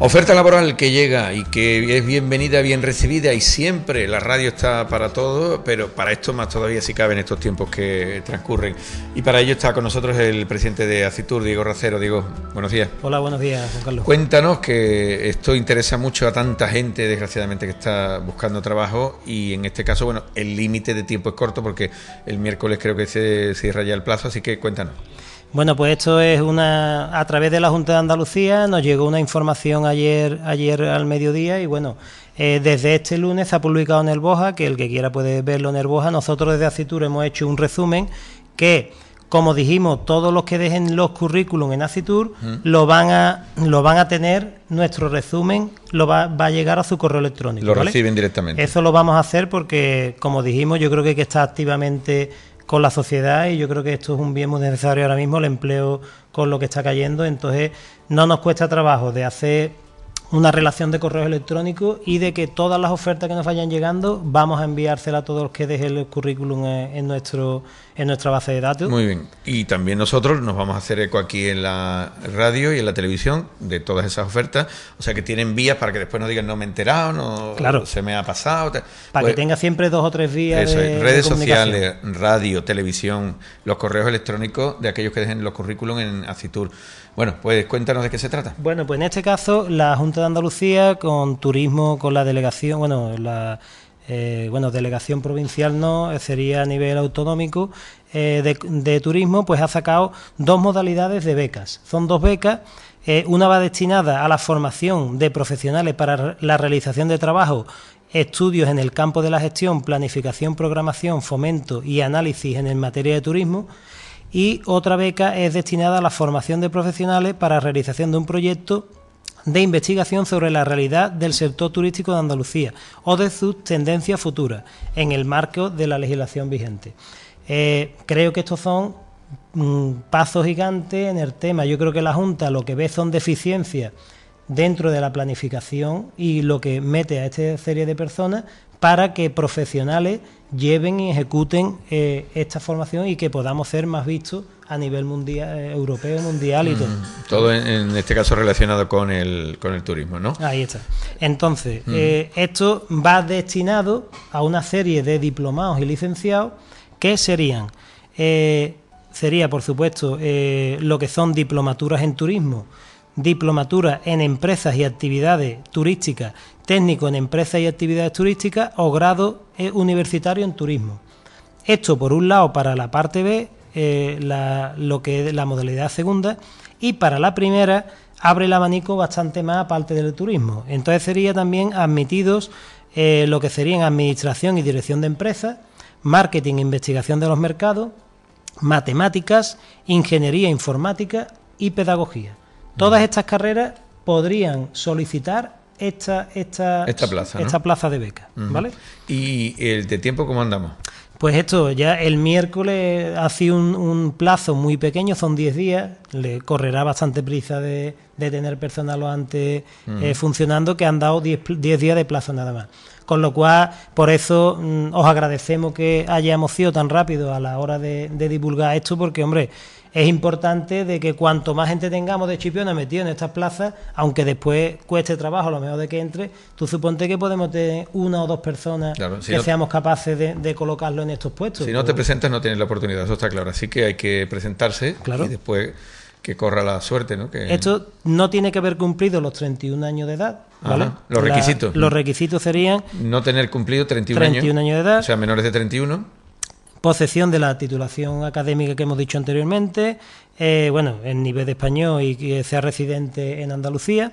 Oferta laboral que llega y que es bienvenida, bien recibida y siempre la radio está para todo, pero para esto más todavía si cabe en estos tiempos que transcurren. Y para ello está con nosotros el presidente de Acitur, Diego Racero. Diego, buenos días. Hola, buenos días, Juan Carlos. Cuéntanos que esto interesa mucho a tanta gente, desgraciadamente, que está buscando trabajo y en este caso, bueno, el límite de tiempo es corto porque el miércoles creo que se cierra ya el plazo, así que cuéntanos. Bueno, pues esto es una a través de la Junta de Andalucía nos llegó una información ayer ayer al mediodía y bueno eh, desde este lunes se ha publicado en el Boja que el que quiera puede verlo en el Boja. Nosotros desde Acitur hemos hecho un resumen que como dijimos, todos los que dejen los currículum en Acitur lo van a lo van a tener nuestro resumen lo va, va a llegar a su correo electrónico. Lo reciben directamente. Eso lo vamos a hacer porque como dijimos, yo creo que hay que estar activamente con la sociedad y yo creo que esto es un bien muy necesario ahora mismo, el empleo con lo que está cayendo, entonces no nos cuesta trabajo de hacer una relación de correos electrónicos y de que todas las ofertas que nos vayan llegando vamos a enviárselas a todos los que dejen el currículum en, nuestro, en nuestra base de datos. Muy bien. Y también nosotros nos vamos a hacer eco aquí en la radio y en la televisión de todas esas ofertas. O sea, que tienen vías para que después no digan no me he enterado, no se me ha pasado. Para que pues, tenga siempre dos o tres vías. Eso es. redes sociales, radio, televisión, los correos electrónicos de aquellos que dejen los currículum en Acitur. Bueno, pues cuéntanos de qué se trata. Bueno, pues en este caso la Junta de Andalucía, con turismo, con la delegación, bueno, la eh, bueno, delegación provincial no, eh, sería a nivel autonómico eh, de, turismo, pues ha sacado dos modalidades de becas. Son dos becas, una va destinada a la formación de profesionales para la realización de trabajo, estudios en el campo de la gestión, planificación, programación, fomento y análisis en el materia de turismo. Y otra beca es destinada a la formación de profesionales para realización de un proyecto de investigación sobre la realidad del sector turístico de Andalucía o de sus tendencias futuras en el marco de la legislación vigente. Eh, creo que estos son mm, pasos gigantes en el tema. Yo creo que la Junta lo que ve son deficiencias dentro de la planificación y lo que mete a esta serie de personas para que profesionales lleven y ejecuten eh, esta formación y que podamos ser más vistos a nivel mundial, eh, europeo, mundial y mm, todo. Todo en, este caso relacionado con el, turismo, ¿no? Ahí está. Entonces, mm. eh, esto va destinado a una serie de diplomados y licenciados que serían, eh, sería por supuesto lo que son diplomaturas en turismo, ...diplomaturas en empresas y actividades turísticas, técnico en empresas y actividades turísticas o grado universitario en turismo. Esto por un lado para la parte B eh, la, lo que la modalidad segunda y para la primera abre el abanico bastante más aparte del turismo. Entonces sería también admitidos eh, lo que serían administración y dirección de empresas, marketing e investigación de los mercados, matemáticas, ingeniería informática y pedagogía. Todas estas carreras podrían solicitar esta, esta, esta, plaza, esta plaza de beca. ¿vale? ¿Y el de tiempo cómo andamos? Pues esto, ya el miércoles hace un, un plazo muy pequeño, son 10 días, le correrá bastante prisa de, tener personal o antes mm. eh, funcionando, que han dado 10 días de plazo nada más. Con lo cual, por eso mm, os agradecemos que hayamos sido tan rápido a la hora de, divulgar esto, porque, hombre, es importante de que cuanto más gente tengamos de Chipiona metido en estas plazas, aunque después cueste trabajo, a lo mejor de que entre, tú suponte que podemos tener una o dos personas que seamos capaces de, colocarlo en estos puestos. Si no te pues presentas no tienes la oportunidad, eso está claro. Así que hay que presentarse y después que corra la suerte, ¿no? Que... Esto no tiene que haber cumplido los 31 años de edad, ¿vale? los requisitos. Los requisitos serían... No tener cumplido 31, 31 años, de edad. O sea, menores de 31. Posesión de la titulación académica que hemos dicho anteriormente, eh, bueno, el nivel de español y que sea residente en Andalucía,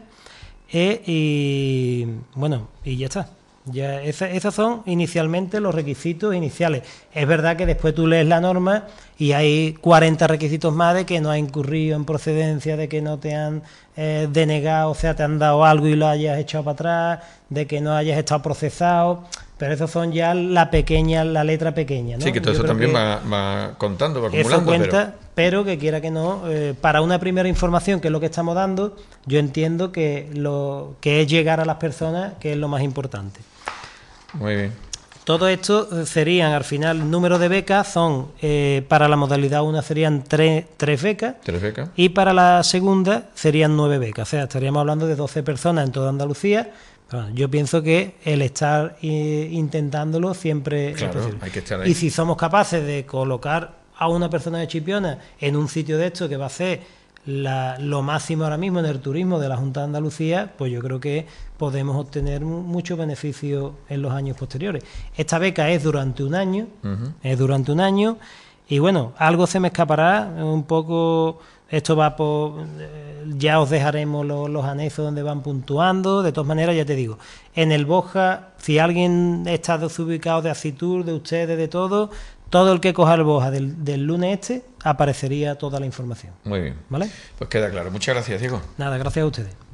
eh, y bueno, y ya está esos son inicialmente los requisitos iniciales. Es verdad que después tú lees la norma y hay 40 requisitos más de que no ha incurrido en procedencia, de que no te han eh, denegado, o sea, te han dado algo y lo hayas echado para atrás, de que no hayas estado procesado. Pero esos son ya la pequeña, la letra pequeña. Sí, que todo eso también va, contando, va acumulando. cuenta, pero... que quiera que no, eh, para una primera información, que es lo que estamos dando, yo entiendo que lo que es llegar a las personas, que es lo más importante. Muy bien. Todo esto serían, al final, número de becas son, eh, para la modalidad 1 serían 3 becas. becas. Y para la segunda serían 9 becas. O sea, estaríamos hablando de 12 personas en toda Andalucía. yo pienso que el estar eh, intentándolo siempre Hay que estar ahí. Y si somos capaces de colocar a una persona de Chipiona en un sitio de esto que va a ser lo máximo ahora mismo en el turismo de la Junta de Andalucía, pues yo creo que podemos obtener mucho beneficio en los años posteriores. Esta beca es durante un año, es durante un año, y bueno, algo se me escapará, un poco, esto va por, eh, ya os dejaremos los, anexos donde van puntuando, de todas maneras ya te digo, en el Boja, si alguien está desubicado de Acitur, de ustedes, de todo, todo el que coja el boja del, del, lunes este aparecería toda la información. Muy bien. ¿Vale? Pues queda claro. Muchas gracias, Diego. Nada, gracias a ustedes.